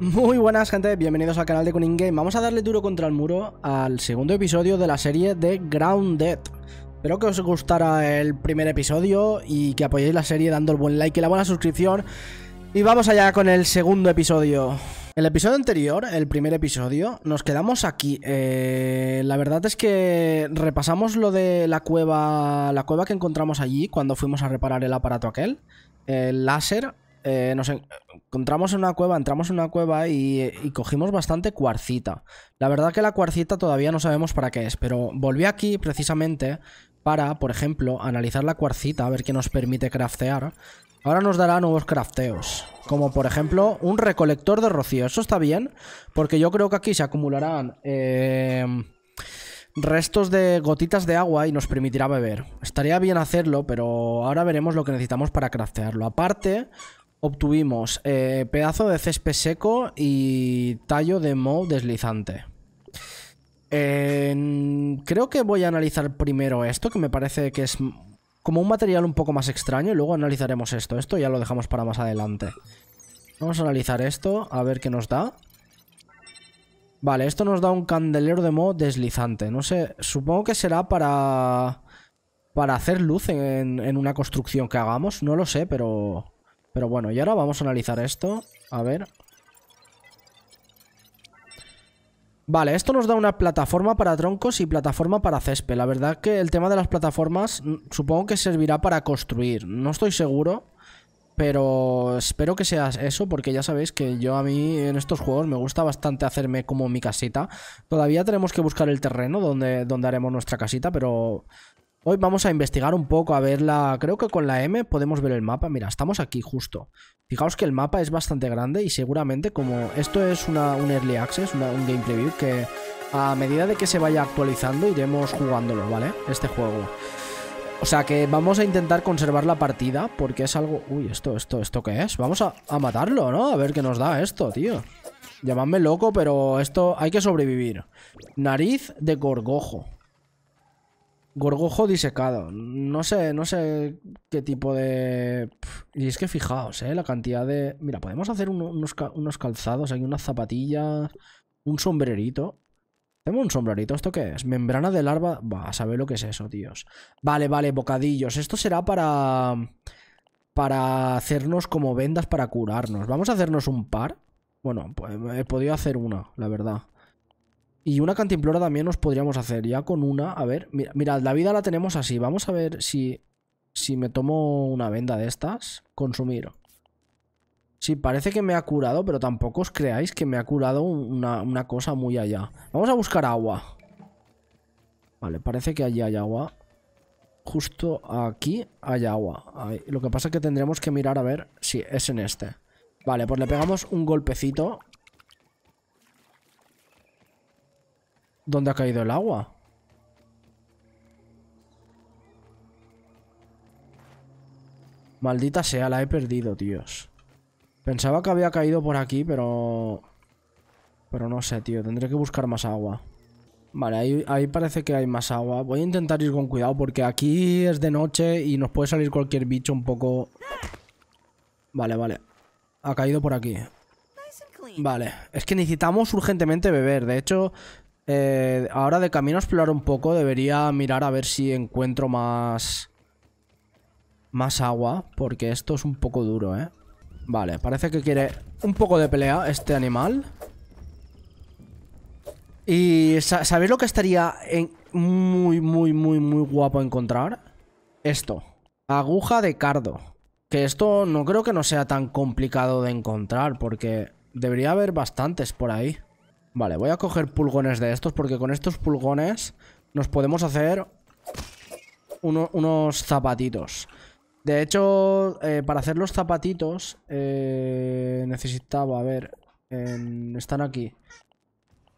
Muy buenas gente, bienvenidos al canal de Kuning Vamos a darle duro contra el muro al segundo episodio de la serie de Grounded. Espero que os gustara el primer episodio y que apoyéis la serie dando el buen like y la buena suscripción. Y vamos allá con el segundo episodio. El episodio anterior, el primer episodio, nos quedamos aquí. Eh, la verdad es que repasamos lo de la cueva, la cueva que encontramos allí cuando fuimos a reparar el aparato aquel, el láser, eh, nos encontramos en una cueva, entramos en una cueva y, cogimos bastante cuarcita. La verdad que la cuarcita todavía no sabemos para qué es, pero volví aquí precisamente para, por ejemplo, analizar la cuarcita, a ver qué nos permite craftear. Ahora nos dará nuevos crafteos, como por ejemplo un recolector de rocío. Eso está bien, porque yo creo que aquí se acumularán... Eh, restos de gotitas de agua y nos permitirá beber. Estaría bien hacerlo, pero ahora veremos lo que necesitamos para craftearlo. Aparte, obtuvimos eh, pedazo de césped seco y tallo de moho deslizante. creo que voy a analizar primero esto, que me parece que es como un material un poco más extraño, y luego analizaremos esto. Esto ya lo dejamos para más adelante. Vamos a analizar esto, a ver qué nos da. Vale, esto nos da un candelero de moho deslizante. No sé, supongo que será para... Para hacer luz en una construcción que hagamos. No lo sé, pero... Pero bueno, y ahora vamos a analizar esto. A ver. Vale, esto nos da una plataforma para troncos y plataforma para césped. La verdad que el tema de las plataformas mm, supongo que servirá para construir. No estoy seguro, pero espero que sea eso porque ya sabéis que yo a mí en estos juegos me gusta bastante hacerme como mi casita. Todavía tenemos que buscar el terreno donde, donde haremos nuestra casita, pero Hoy vamos a investigar un poco, a verla. Creo que con la M podemos ver el mapa. Mira, estamos aquí justo. Fijaos que el mapa es bastante grande y seguramente como esto es un early access, un game preview, que a medida de que se vaya actualizando iremos jugándolo, ¿vale? Este juego. O sea que vamos a intentar conservar la partida porque es algo... Uy, esto, esto, esto qué es. Vamos a, a matarlo, ¿no? A ver qué nos da esto, tío. Llamadme loco, pero esto hay que sobrevivir. Nariz de gorgojo. Gorgojo disecado. No sé, no sé qué tipo de... Y es que fijaos, ¿eh? La cantidad de... Mira, podemos hacer unos, calzados, hay unas zapatillas, un sombrerito. Tengo un sombrerito, ¿esto qué es? Membrana de larva... Va, a saber lo que es eso, tíos. Vale, vale, bocadillos. Esto será para... Para hacernos como vendas para curarnos. Vamos a hacernos un par. Bueno, pues, he podido hacer una, la verdad. Y una cantimplora también nos podríamos hacer. Ya con una, a ver. Mira, mirad, la vida la tenemos así. Vamos a ver si, si me tomo una venda de estas. Consumir. Sí, parece que me ha curado, pero tampoco os creáis que me ha curado una, cosa muy allá. Vamos a buscar agua. Vale, parece que allí hay agua. Justo aquí hay agua. Lo que pasa es que tendremos que mirar a ver si es en este. Vale, pues le pegamos un golpecito ¿Dónde ha caído el agua? Maldita sea, la he perdido, tíos. Pensaba que había caído por aquí, pero... Pero no sé, tío. Tendré que buscar más agua. Vale, ahí, parece que hay más agua. Voy a intentar ir con cuidado porque aquí es de noche y nos puede salir cualquier bicho un poco... Vale, vale. Ha caído por aquí. Vale. Es que necesitamos urgentemente beber. De hecho, eh, ahora de camino a explorar un poco debería mirar a ver si encuentro más... Más agua, porque esto es un poco duro, ¿eh? Vale, parece que quiere un poco de pelea este animal. Y ¿sabéis lo que estaría en muy, muy, muy, muy guapo encontrar? Esto. Aguja de cardo. Que esto no creo que no sea tan complicado de encontrar, porque debería haber bastantes por ahí. Vale, voy a coger pulgones de estos porque con estos pulgones nos podemos hacer unos zapatitos. De hecho, eh, para hacer los zapatitos eh, necesitaba, a ver, em, están aquí.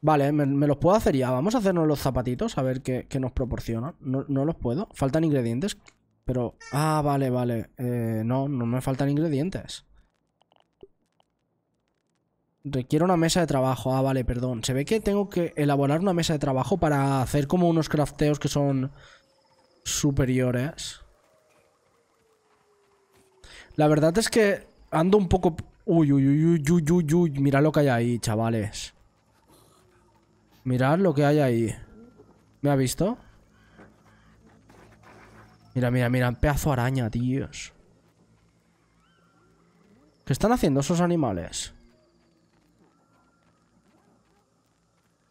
Vale, me, los puedo hacer ya. Vamos a hacernos los zapatitos, a ver qué, nos proporciona. No, no, los puedo. Faltan ingredientes, pero... Ah, vale, vale. Eh, no, no me faltan ingredientes. Requiere una mesa de trabajo. Ah, vale, perdón. Se ve que tengo que elaborar una mesa de trabajo para hacer como unos crafteos que son superiores. La verdad es que ando un poco... Uy, uy, uy, uy, uy, uy, uy. Mirad lo que hay ahí, chavales. Mirad lo que hay ahí. ¿Me ha visto? Mira, mira, mira. Un pedazo araña, tíos. ¿Qué están haciendo esos animales?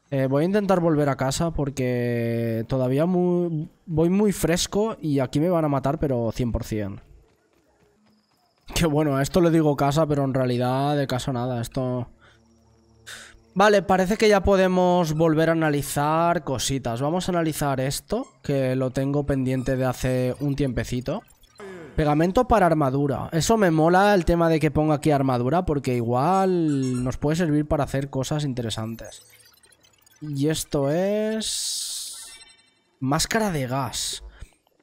Eh, voy a intentar volver a casa porque todavía voy muy fresco y aquí me van a matar, pero 100%. Que bueno, a esto le digo casa, pero en realidad de caso nada, esto... Vale, parece que ya podemos volver a analizar cositas. Vamos a analizar esto, que lo tengo pendiente de hace un tiempecito. Pegamento para armadura. Eso me mola el tema de que ponga aquí armadura, porque igual nos puede servir para hacer cosas interesantes. Y esto es... Máscara de gas.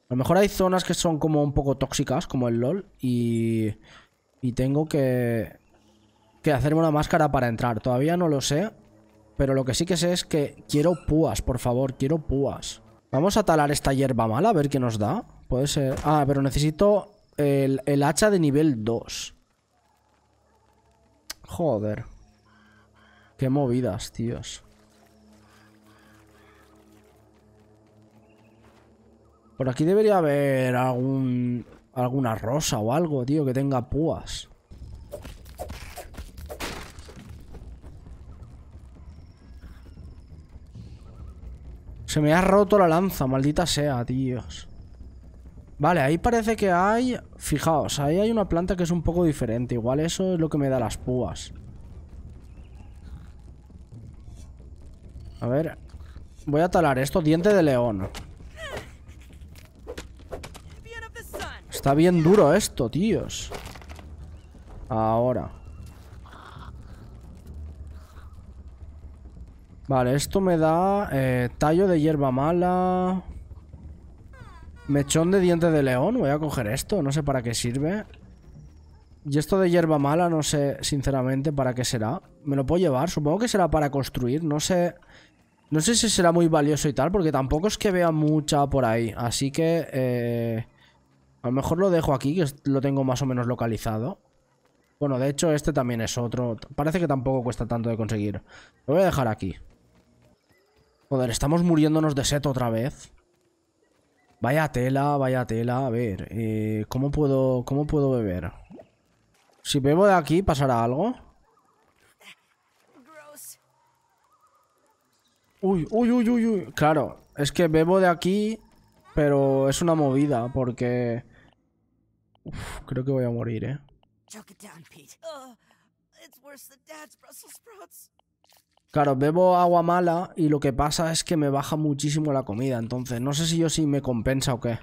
A lo mejor hay zonas que son como un poco tóxicas, como el LOL, y... Y tengo que... Que hacerme una máscara para entrar. Todavía no lo sé. Pero lo que sí que sé es que quiero púas, por favor. Quiero púas. Vamos a talar esta hierba mala, a ver qué nos da. Puede ser... Ah, pero necesito el, el hacha de nivel 2. Joder. Qué movidas, tíos. Por aquí debería haber algún... Alguna rosa o algo, tío, que tenga púas. Se me ha roto la lanza, maldita sea, tíos. Vale, ahí parece que hay... Fijaos, ahí hay una planta que es un poco diferente. Igual eso es lo que me da las púas. A ver... Voy a talar esto, diente de león. Está bien duro esto, tíos. Ahora. Vale, esto me da eh, tallo de hierba mala. Mechón de diente de león. Voy a coger esto. No sé para qué sirve. Y esto de hierba mala, no sé sinceramente para qué será. Me lo puedo llevar. Supongo que será para construir. No sé... No sé si será muy valioso y tal, porque tampoco es que vea mucha por ahí. Así que... Eh, a lo mejor lo dejo aquí, que lo tengo más o menos localizado. Bueno, de hecho este también es otro. Parece que tampoco cuesta tanto de conseguir. Lo voy a dejar aquí. Joder, estamos muriéndonos de set otra vez. Vaya tela, vaya tela. A ver, eh, ¿cómo, puedo, ¿cómo puedo beber? Si bebo de aquí, ¿pasará algo? Uy, uy, uy, uy, uy. Claro, es que bebo de aquí, pero es una movida, porque... Uf, creo que voy a morir, eh. Claro, bebo agua mala y lo que pasa es que me baja muchísimo la comida. Entonces, no sé si yo sí me compensa o qué.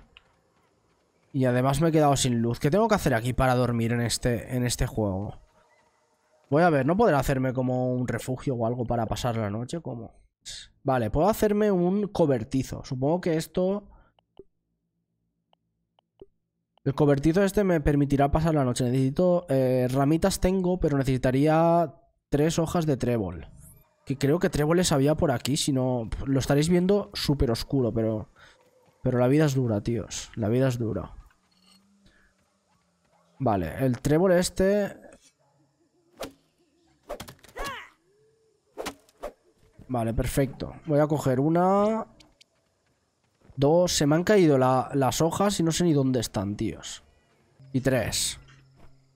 Y además me he quedado sin luz. ¿Qué tengo que hacer aquí para dormir en este, en este juego? Voy a ver, ¿no podré hacerme como un refugio o algo para pasar la noche? ¿Cómo? Vale, puedo hacerme un cobertizo. Supongo que esto el cobertizo este me permitirá pasar la noche. Necesito... Eh, ramitas tengo, pero necesitaría tres hojas de trébol. Que creo que tréboles había por aquí, si no... Lo estaréis viendo súper oscuro, pero... Pero la vida es dura, tíos. La vida es dura. Vale, el trébol este... Vale, perfecto. Voy a coger una... Dos, se me han caído las hojas y no sé ni dónde están, tíos. Y tres.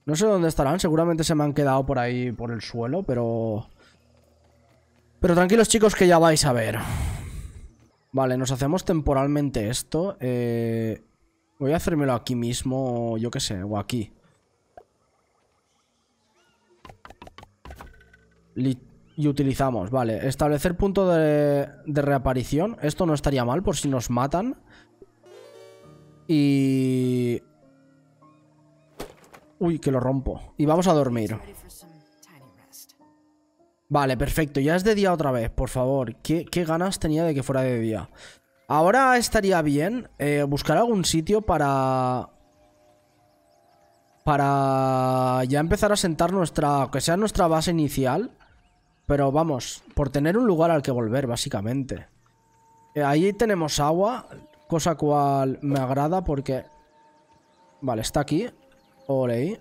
No sé dónde estarán, seguramente se me han quedado por ahí, por el suelo, pero... Pero tranquilos chicos que ya vais a ver. Vale, nos hacemos temporalmente esto. Eh, voy a hacérmelo aquí mismo, yo qué sé, o aquí. Literalmente y utilizamos, vale. Establecer punto de, reaparición. Esto no estaría mal por si nos matan. Y... Uy, que lo rompo. Y vamos a dormir. Vale, perfecto. Ya es de día otra vez, por favor. ¿Qué, ganas tenía de que fuera de día? Ahora estaría bien eh, buscar algún sitio para... Para ya empezar a sentar nuestra... Que sea nuestra base inicial pero vamos, por tener un lugar al que volver, básicamente. Eh, ahí tenemos agua, cosa cual me agrada porque... Vale, está aquí. Ole.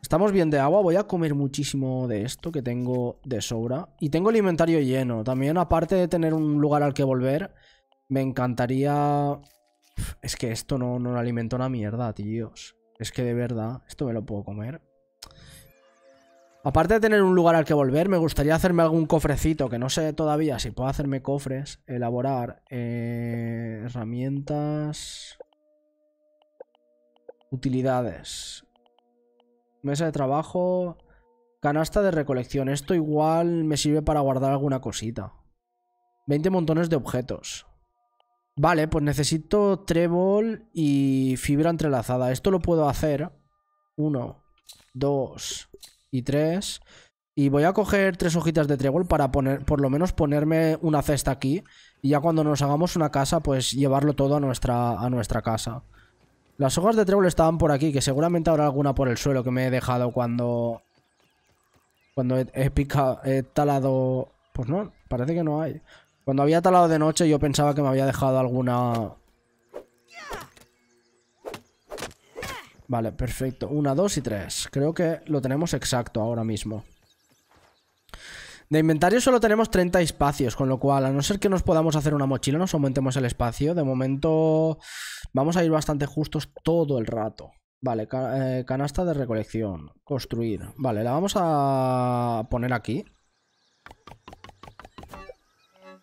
Estamos bien de agua, voy a comer muchísimo de esto que tengo de sobra. Y tengo el inventario lleno. También, aparte de tener un lugar al que volver, me encantaría... Es que esto no, no lo alimento una mierda, tíos. Es que de verdad, esto me lo puedo comer. Aparte de tener un lugar al que volver, me gustaría hacerme algún cofrecito, que no sé todavía si puedo hacerme cofres, elaborar eh, herramientas, utilidades, mesa de trabajo, canasta de recolección. Esto igual me sirve para guardar alguna cosita. 20 montones de objetos. Vale, pues necesito trébol y fibra entrelazada. Esto lo puedo hacer. Uno, dos, y tres Y voy a coger tres hojitas de trébol para poner, por lo menos ponerme una cesta aquí. Y ya cuando nos hagamos una casa, pues llevarlo todo a nuestra, a nuestra casa. Las hojas de trébol estaban por aquí, que seguramente habrá alguna por el suelo que me he dejado cuando... Cuando he talado... Pues no, parece que no hay. Cuando había talado de noche yo pensaba que me había dejado alguna Vale, perfecto. Una, dos y tres. Creo que lo tenemos exacto ahora mismo. De inventario solo tenemos 30 espacios, con lo cual, a no ser que nos podamos hacer una mochila, nos aumentemos el espacio. De momento vamos a ir bastante justos todo el rato. Vale, eh, canasta de recolección, construir. Vale, la vamos a poner aquí.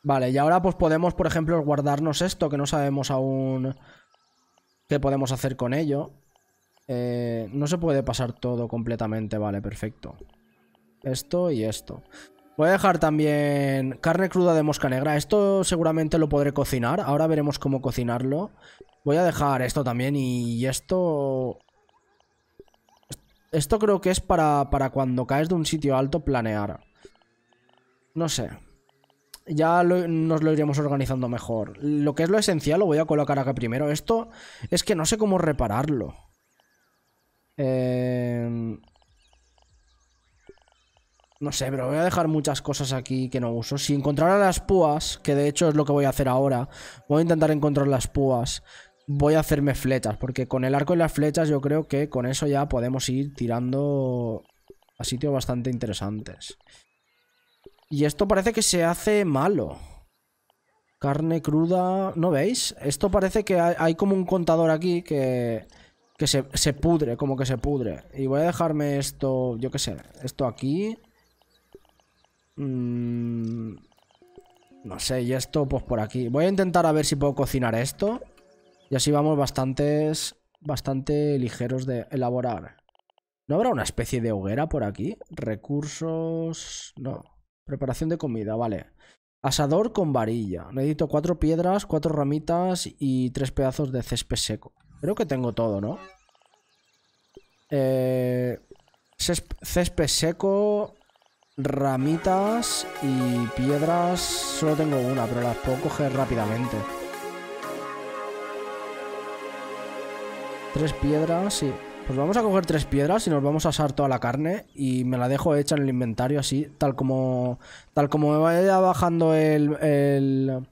Vale, y ahora pues podemos, por ejemplo, guardarnos esto, que no sabemos aún qué podemos hacer con ello. Eh, no se puede pasar todo completamente, vale, perfecto. Esto y esto. Voy a dejar también carne cruda de mosca negra. Esto seguramente lo podré cocinar. Ahora veremos cómo cocinarlo. Voy a dejar esto también y esto... Esto creo que es para, cuando caes de un sitio alto planear. No sé. Ya nos lo iremos organizando mejor. Lo que es lo esencial lo voy a colocar acá primero. Esto es que no sé cómo repararlo. Em, no sé, pero voy a dejar muchas cosas aquí que no uso. Si encontrara las púas, que de hecho es lo que voy a hacer ahora, voy a intentar encontrar las púas. Voy a hacerme flechas, porque con el arco y las flechas yo creo que con eso ya podemos ir tirando a sitios bastante interesantes. Y esto parece que se hace malo. Carne cruda... ¿No veis? Esto parece que hay como un contador aquí que... Que se, pudre, como que se pudre. Y voy a dejarme esto, yo qué sé, esto aquí. Mm, no sé, y esto pues por aquí. Voy a intentar a ver si puedo cocinar esto. Y así vamos bastantes, bastante ligeros de elaborar. ¿No habrá una especie de hoguera por aquí? Recursos... No. Preparación de comida, vale. Asador con varilla. Necesito cuatro piedras, cuatro ramitas y tres pedazos de césped seco. Creo que tengo todo, ¿no? Eh, césped seco, ramitas y piedras. Solo tengo una, pero las puedo coger rápidamente. Tres piedras, sí. Pues vamos a coger tres piedras y nos vamos a asar toda la carne y me la dejo hecha en el inventario así, tal como tal como me vaya bajando el, el,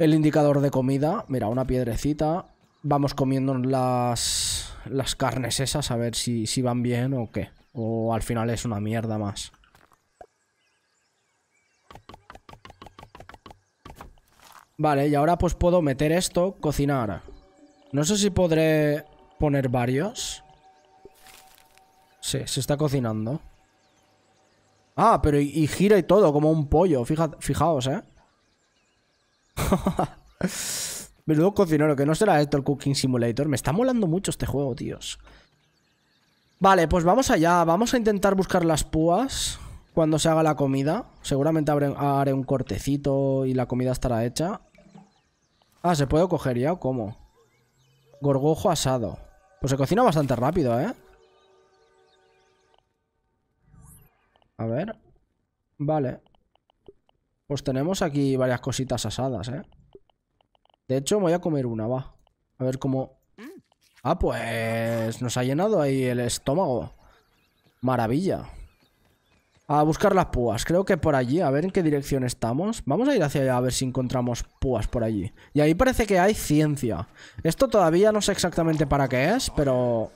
el indicador de comida. Mira, una piedrecita, vamos comiendo las, las carnes esas a ver si, van bien o qué. O al final es una mierda más. Vale, y ahora pues puedo meter esto, cocinar. No sé si podré poner varios. Sí, se está cocinando. Ah, pero y, gira y todo, como un pollo. fijaos, ¿eh? Menudo cocinero, que no será esto el Cooking Simulator. Me está molando mucho este juego, tíos. Vale, pues vamos allá. Vamos a intentar buscar las púas cuando se haga la comida. Seguramente haré un cortecito y la comida estará hecha. Ah, ¿se puede coger ya? ¿Cómo? Gorgojo asado. Pues se cocina bastante rápido, ¿eh? A ver. Vale. Pues tenemos aquí varias cositas asadas, ¿eh? De hecho, voy a comer una, va. A ver cómo... Mm. Ah, pues nos ha llenado ahí el estómago. Maravilla. A buscar las púas. Creo que por allí. A ver en qué dirección estamos. Vamos a ir hacia allá a ver si encontramos púas por allí. Y ahí parece que hay ciencia. Esto todavía no sé exactamente para qué es, pero...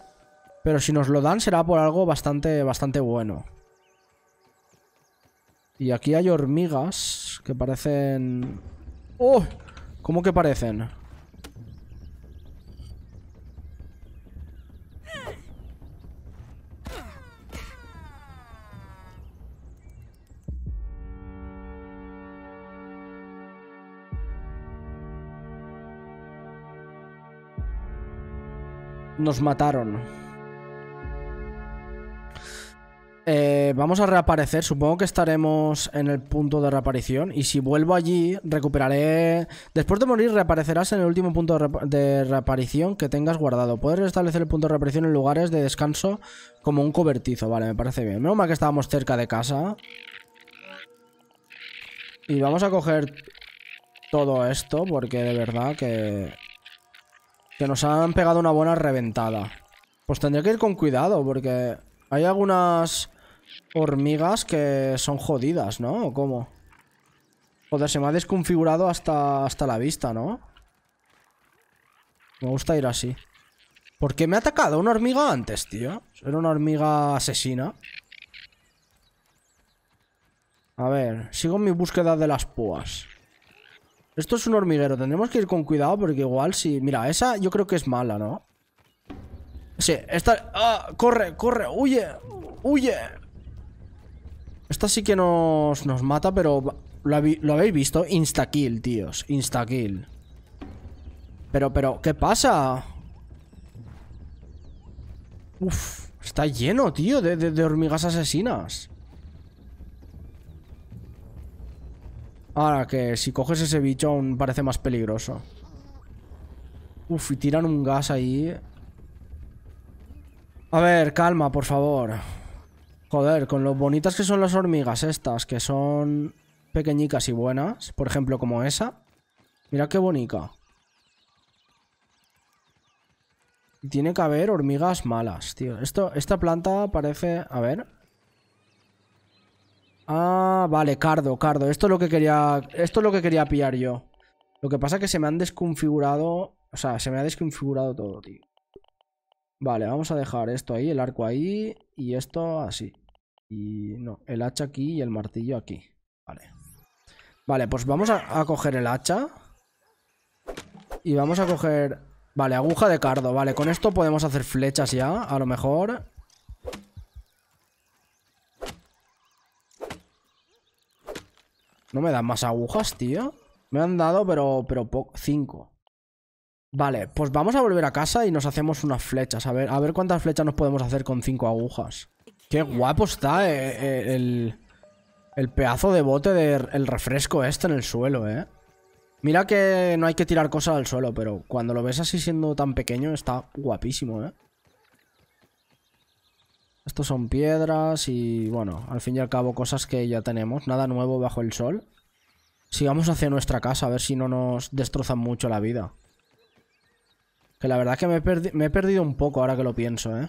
Pero si nos lo dan será por algo bastante, bastante bueno. Y aquí hay hormigas que parecen... ¡Oh! ¿Cómo que parecen? Nos mataron. Eh, vamos a reaparecer, supongo que estaremos en el punto de reaparición y si vuelvo allí recuperaré... Después de morir reaparecerás en el último punto de, reaparición que tengas guardado. Puedes restablecer el punto de reaparición en lugares de descanso como un cobertizo, vale, me parece bien. Menos mal que estábamos cerca de casa. Y vamos a coger todo esto porque de verdad que... Que nos han pegado una buena reventada. Pues tendré que ir con cuidado porque... Hay algunas hormigas que son jodidas, ¿no? ¿O cómo? Joder, se me ha desconfigurado hasta, hasta la vista, ¿no? Me gusta ir así. ¿Por qué me ha atacado una hormiga antes, tío? Era una hormiga asesina. A ver, sigo mi búsqueda de las púas. Esto es un hormiguero. Tendremos que ir con cuidado porque igual si... Mira, esa yo creo que es mala, ¿no? Sí, esta... ¡Ah! ¡Corre, corre! ¡Huye! ¡Huye! Esta sí que nos, mata, pero lo, habéis visto. Instakill, tíos. Insta-kill. Pero, pero, ¿qué pasa? Uf, está lleno, tío, de, hormigas asesinas. Ahora que si coges ese bicho aún parece más peligroso. Uf, y tiran un gas ahí. A ver, calma, por favor. Joder, con lo bonitas que son las hormigas estas, que son pequeñicas y buenas. Por ejemplo, como esa. Mira qué bonita. Tiene que haber hormigas malas, tío. Esto, esta planta parece... A ver. Ah, vale, cardo, cardo. Esto lo que quería... Esto es lo que quería pillar yo. Lo que pasa es que se me han desconfigurado... O sea, se me ha desconfigurado todo, tío. Vale, vamos a dejar esto ahí, el arco ahí y esto así. Y no, el hacha aquí y el martillo aquí. Vale. Vale, pues vamos a, coger el hacha. Y vamos a coger... Vale, aguja de cardo. Vale, con esto podemos hacer flechas ya, a lo mejor. No me dan más agujas, tío. Me han dado, pero, pero poco. Cinco. Vale, pues vamos a volver a casa y nos hacemos unas flechas. A ver, a ver cuántas flechas nos podemos hacer con cinco agujas. Qué guapo está eh, eh, el, pedazo de bote del refresco este en el suelo, ¿eh? Mira que no hay que tirar cosas al suelo, pero cuando lo ves así siendo tan pequeño está guapísimo, ¿eh? Estos son piedras y, bueno, al fin y al cabo cosas que ya tenemos. Nada nuevo bajo el sol. Sigamos hacia nuestra casa, a ver si no nos destrozan mucho la vida. Que la verdad es que me he, perdido un poco ahora que lo pienso, ¿eh?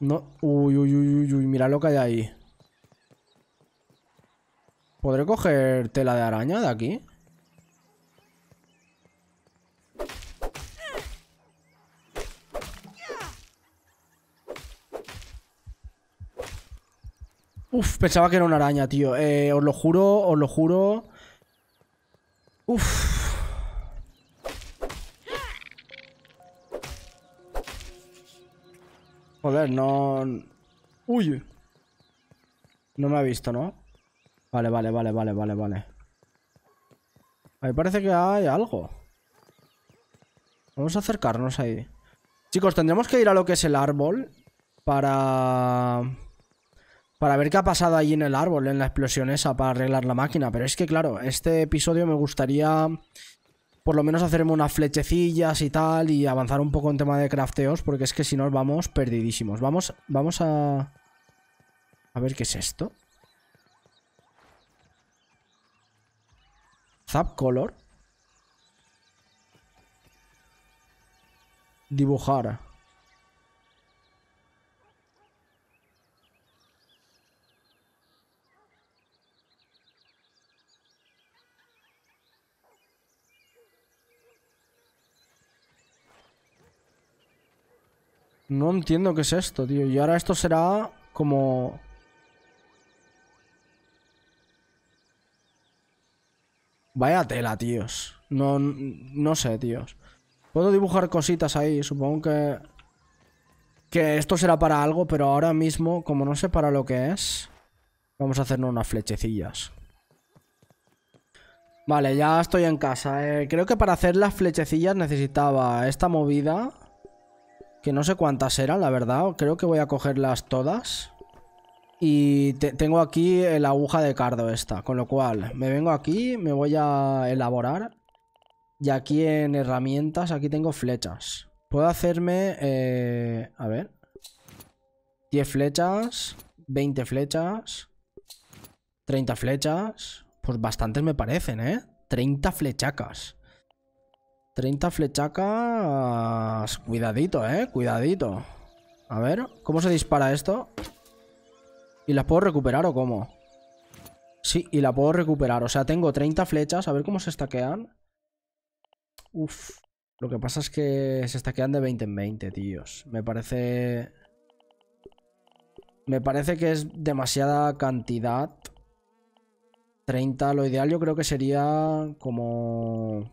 No... Uy, uy, uy, uy, uy, mira lo que hay ahí. ¿Podré coger tela de araña de aquí? Uf, pensaba que era una araña, tío. Eh, os lo juro, os lo juro. Uf. Joder, no... Uy. No me ha visto, ¿no? Vale, vale, vale, vale, vale, vale. Ahí parece que hay algo. Vamos a acercarnos ahí. Chicos, tendremos que ir a lo que es el árbol para... Para ver qué ha pasado allí en el árbol, en la explosión esa, para arreglar la máquina. Pero es que, claro, este episodio me gustaría por lo menos hacerme unas flechecillas y tal y avanzar un poco en tema de crafteos, porque es que si no vamos perdidísimos. Vamos, vamos a... A ver qué es esto. Zap color. Dibujar. No entiendo qué es esto, tío. Y ahora esto será como... Vaya tela, tíos. No, no sé, tíos. Puedo dibujar cositas ahí, supongo que... Que esto será para algo, pero ahora mismo, como no sé para lo que es... Vamos a hacernos unas flechecillas. Vale, ya estoy en casa. Eh. creo que para hacer las flechecillas necesitaba esta movida... Que no sé cuántas eran, la verdad. Creo que voy a cogerlas todas. Y tengo aquí la aguja de cardo esta. Con lo cual, me vengo aquí, me voy a elaborar. Y aquí en herramientas, aquí tengo flechas. Puedo hacerme... Eh, a ver. 10 flechas, 20 flechas, 30 flechas. Pues bastantes me parecen, ¿eh? 30 flechacas. 30 flechacas. Cuidadito, eh. Cuidadito. A ver, ¿cómo se dispara esto? ¿Y las puedo recuperar o cómo? Sí, y la puedo recuperar. O sea, tengo 30 flechas. A ver cómo se estaquean. Uf. Lo que pasa es que se estaquean de 20 en 20, tíos. Me parece... Me parece que es demasiada cantidad. 30, lo ideal yo creo que sería como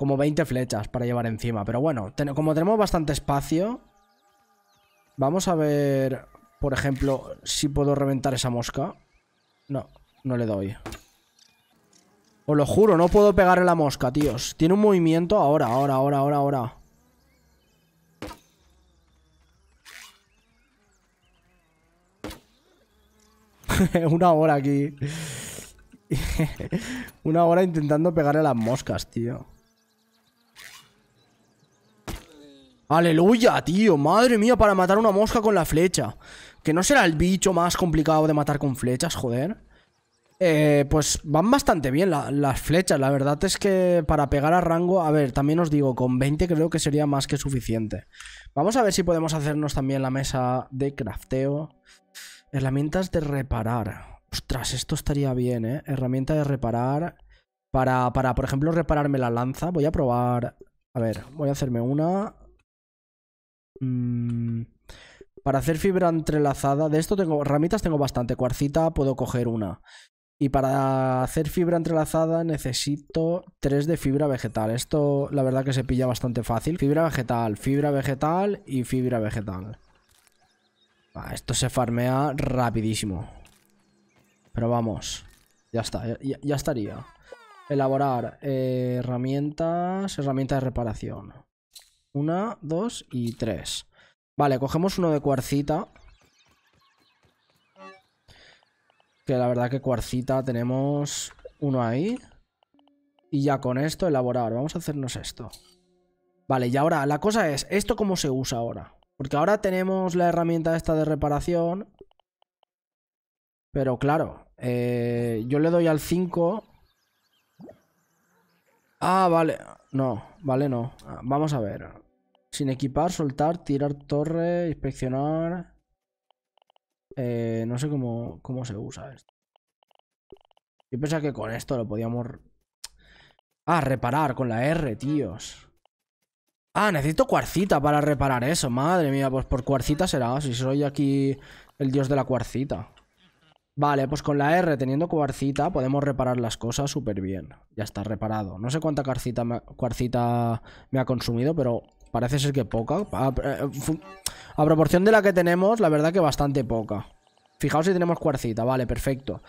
como 20 flechas para llevar encima. Pero bueno, como tenemos bastante espacio, vamos a ver, por ejemplo, si puedo reventar esa mosca. No, no le doy. Os lo juro, no puedo pegar en la mosca, tíos. Tiene un movimiento ahora, ahora, ahora, ahora, ahora. Una hora aquí. Una hora intentando pegar pegarle las moscas, tío. Aleluya, tío, madre mía, para matar una mosca con la flecha. Que no será el bicho más complicado de matar con flechas, joder. Eh, pues van bastante bien las flechas. La verdad es que para pegar a rango, a ver, también os digo, con 20 creo que sería más que suficiente. Vamos a ver si podemos hacernos también la mesa de crafteo. Herramientas de reparar. Ostras, esto estaría bien, ¿eh? Herramienta de reparar. Para, para, por ejemplo, repararme la lanza. Voy a probar... A ver, voy a hacerme una... Mm, para hacer fibra entrelazada, de esto tengo ramitas, tengo bastante. Cuarcita puedo coger una. Y para hacer fibra entrelazada necesito tres de fibra vegetal. Esto la verdad que se pilla bastante fácil. Fibra vegetal, fibra vegetal y fibra vegetal. esto se farmea rapidísimo. Pero vamos. Ya está, ya, estaría. Elaborar eh, herramientas, herramientas de reparación. Una, dos y tres. Vale, cogemos uno de cuarcita. Que la verdad que cuarcita tenemos uno ahí. Y ya con esto elaborar. Vamos a hacernos esto. Vale, y ahora la cosa es, ¿esto cómo se usa ahora? Porque ahora tenemos la herramienta esta de reparación. Pero claro, eh, yo le doy al 5 Ah, vale. No, vale, no. Ah, vamos a ver. Sin equipar, soltar, tirar torre, inspeccionar. Eh, no sé cómo, cómo se usa esto. Yo pensaba que con esto lo podíamos... Ah, reparar con la R, tíos. Ah, necesito cuarcita para reparar eso. Madre mía, pues por cuarcita será. Si soy aquí el dios de la cuarcita. Vale, pues con la R, teniendo cuarcita, podemos reparar las cosas súper bien. Ya está reparado. No sé cuánta cuarcita me, cuarcita me ha consumido, pero parece ser que poca. Eh, a, proporción de la que tenemos, la verdad que bastante poca. Fijaos si tenemos cuarcita, vale, perfecto.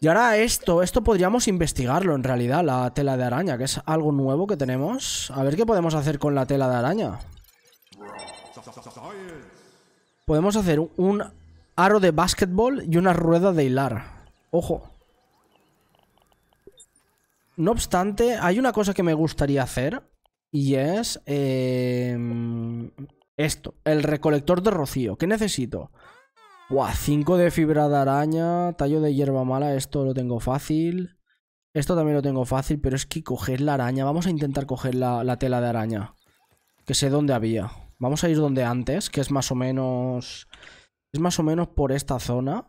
Y ahora esto, esto podríamos investigarlo en realidad, la tela de araña, que es algo nuevo que tenemos. A ver qué podemos hacer con la tela de araña. Podemos hacer un aro de básquetbol y una rueda de hilar. Ojo. No obstante, hay una cosa que me gustaría hacer y es em, esto, el recolector de rocío. ¿Qué necesito? Buah, 5 de fibra de araña, tallo de hierba mala, esto lo tengo fácil. Esto también lo tengo fácil, pero es que coger la araña. Vamos a intentar coger la tela de araña. Que sé dónde había. Vamos a ir donde antes, que es más o menos es más o menos por esta zona.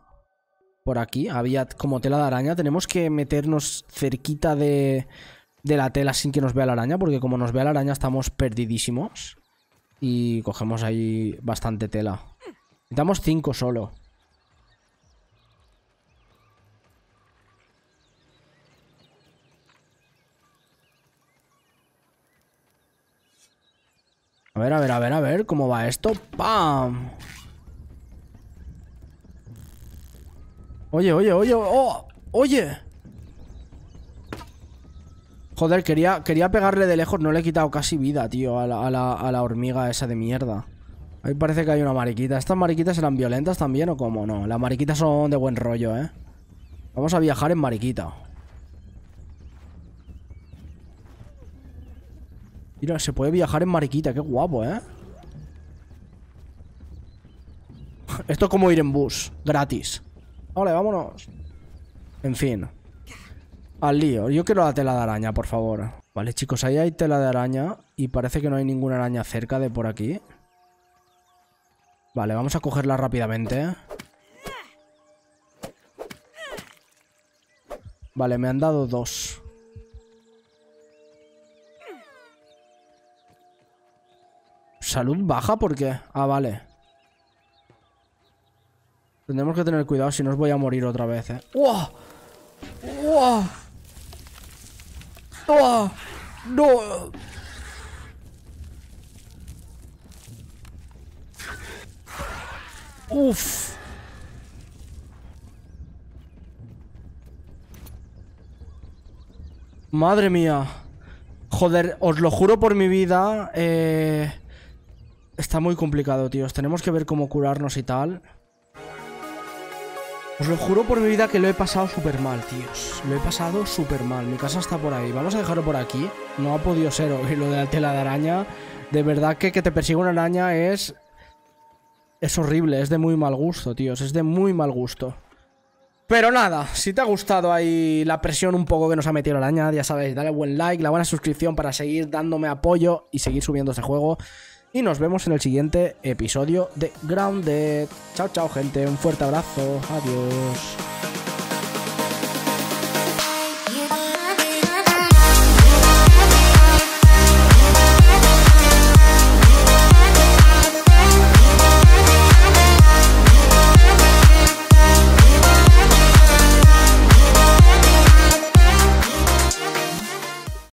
Por aquí. Había como tela de araña. Tenemos que meternos cerquita de, de la tela sin que nos vea la araña. Porque como nos vea la araña estamos perdidísimos. Y cogemos ahí bastante tela. Necesitamos 5 solo. A ver, a ver, a ver, a ver, ¿cómo va esto? ¡Pam! Oye, oye, oye, oh, oye. Joder, quería, quería pegarle de lejos. No le he quitado casi vida, tío, a la, a la hormiga esa de mierda. Ahí parece que hay una mariquita. ¿Estas mariquitas eran violentas también o cómo? No, las mariquitas son de buen rollo, ¿eh? Vamos a viajar en mariquita. Mira, se puede viajar en mariquita. Qué guapo, ¿eh? Esto es como ir en bus. Gratis. Vale, vámonos. En fin. Al lío. Yo quiero la tela de araña, por favor. Vale, chicos, ahí hay tela de araña. Y parece que no hay ninguna araña cerca de por aquí. Vale, vamos a cogerla rápidamente. Vale, me han dado dos. ¿Salud baja? ¿Por qué? Ah, vale. Tendremos que tener cuidado si no os voy a morir otra vez, eh. ¡Uah! ¡Uah! ¡Uah! ¡No! ¡Uf! Madre mía. Joder, os lo juro por mi vida. Eh... Está muy complicado, tíos. Tenemos que ver cómo curarnos y tal. Os lo juro por mi vida que lo he pasado súper mal, tíos. Lo he pasado súper mal. Mi casa está por ahí. Vamos a dejarlo por aquí. No ha podido ser hoy lo de la tela de araña. De verdad que que te persiga una araña es... Es horrible. Es de muy mal gusto, tíos. Es de muy mal gusto. Pero nada, si te ha gustado ahí la presión un poco que nos ha metido la araña, ya sabéis, dale buen like, la buena suscripción para seguir dándome apoyo y seguir subiendo este juego y nos vemos en el siguiente episodio de Grounded. Chao, chao gente, un fuerte abrazo, adiós.